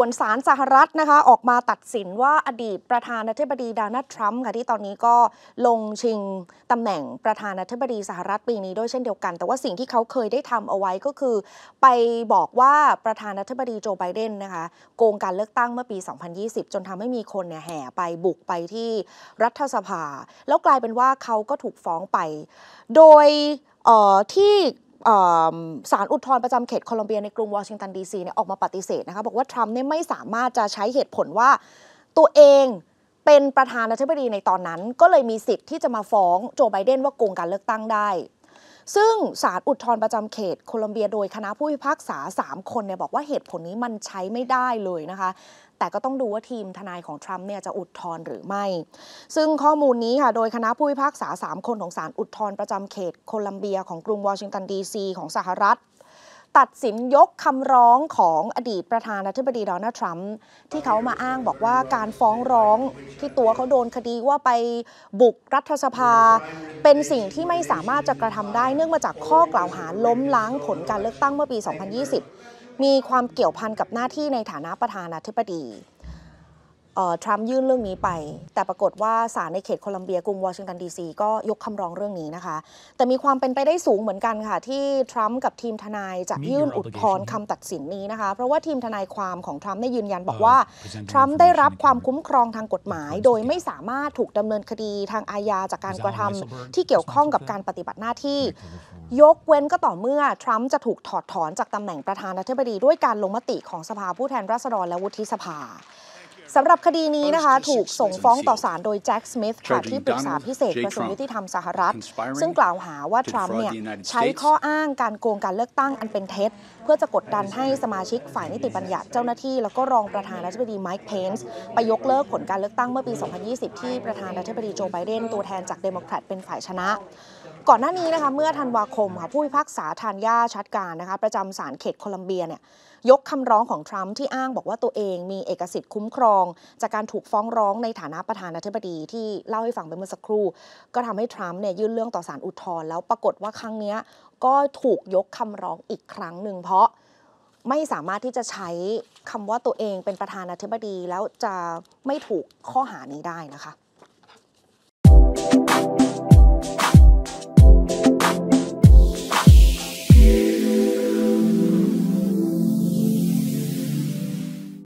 ส่วนสารสหรัฐนะคะ ออกมาตัดสินว่าอดีตประธานาธิบดีดานัททรัมป์ค่ะที่ตอนนี้ก็ลงชิงตำแหน่งประธานาธิบดีสหรัฐปีนี้ด้วยเช่นเดียวกัน แต่ว่าสิ่งที่เขาเคยได้ทำเอาไว้ก็คือไปบอกว่าประธานาธิบดีโจไบเดนนะคะ โกงการเลือกตั้งเมื่อปี 2020 จนทำให้มีคนเนี่ยแห่ไปบุกไปที่รัฐสภา แล้วกลายเป็นว่าเขาก็ถูกฟ้องไป โดยที่ศาลอุทธรณ์ประจำเขตโคลอมเบียในกรุงวอชิงตันดีซีเนี่ยออกมาปฏิเสธนะคะบอกว่าทรัมป์เนี่ยไม่สามารถจะใช้เหตุผลว่า ตัวเองเป็นประธานาธิบดีในตอนนั้น ก็เลยมีสิทธิ์ที่จะมาฟ้องโจไบเดนว่าโกงการเลือกตั้งได้ซึ่งศาลอุทธรณ์ประจำเขต โคลัมเบีย โดยคณะผู้พิพากษา 3 คนเนี่ยบอกว่าเหตุผลนี้มันใช้ไม่ได้เลยนะคะ แต่ก็ต้องดูว่าทีมทนายของทรัมป์เนี่ยจะอุทธรณ์หรือไม่ ซึ่งข้อมูลนี้ค่ะโดยคณะผู้พิพากษา 3 คนของศาลอุทธรณ์ประจำเขตโคลัมเบียของกรุงวอชิงตันดีซีของสหรัฐตัดสินยกคำร้องของอดีตประธานาธิบดีโดนัลด์ทรัมป์ที่เขามาอ้างบอกว่าการฟ้องร้องที่ตัวเขาโดนคดีว่าไปบุกรัฐสภา เป็นสิ่งที่ไม่สามารถจะกระทำได้เนื่องมาจากข้อกล่าวหาล้มล้างผลการเลือกตั้งเมื่อปี 2020 มีความเกี่ยวพันกับหน้าที่ในฐานะประธานาธิบดีทรัมป์ยื่นเรื่องนี้ไป แต่ปรากฏว่าศาลในเขตโคลัมเบียกรุงวอชิงตันดีซีก็ยกคำร้องเรื่องนี้นะคะ แต่มีความเป็นไปได้สูงเหมือนกันค่ะ ที่ทรัมป์กับทีมทนายจะยื่นอุทธรณ์คำตัดสินนี้นะคะ เพราะว่าทีมทนายความของทรัมป์ได้ยืนยันบอกว่าทรัมป์ได้รับความคุ้มครองทางกฎหมาย โดยไม่สามารถถูกดำเนินคดีทางอาญาจากการกระทำที่เกี่ยวข้องกับการปฏิบัติหน้าที่ ยกเว้นก็ต่อเมื่อทรัมป์จะถูกถอดถอน จากตำแหน่งประธานาธิบดีด้วยการลงมติของสภาผู้แทนราษฎรและวุฒิสภาสำหรับคดีนี้นะคะถูกส่งฟ้องต่อศาลโดยแจ็คสมิธค่ะที่ปรึกษาพิเศษกระทรวงยุติธรรมสหรัฐ ซึ่งกล่าวหาว่าทรัมป์เนี่ยใช้ข้ออ้างการโกงการเลือกตั้งอันเป็นเท็จเพื่อจะกดดันให้สมาชิกฝ่ายนิติบัญญัติเจ้าหน้าที่แล้วก็รองประธานาธิบดีไมค์เพนส์ไปยกเลิกผลการเลือกตั้งเมื่อปี 2020 ที่ประธานาธิบดีโจไบเดนตัวแทนจากเดโมแครตเป็นฝ่ายชนะก่อนหน้านี้นะคะเมื่อธันวาคมค่ะผู้พิพากษาทานยาชัดการนะคะประจำศาลเขตโคลัมเบียเนี่ยยกคำร้องของทรัมป์ที่อ้างบอกว่าตัวเองมีเอกสิทธิ์คุ้มครอง จากการถูกฟ้องร้องในฐานะประธานาธิบดีที่เล่าให้ฟังไปเมื่อสักครู่ ก็ทำให้ทรัมป์เนี่ยยื่นเรื่องต่อศาลอุทธรณ์แล้วปรากฏว่าครั้งนี้ก็ถูกยกคำร้องอีกครั้งหนึ่งเพราะไม่สามารถที่จะใช้คำว่าตัวเองเป็นประธานาธิบดี แล้วจะไม่ถูกข้อหานี้ได้นะคะ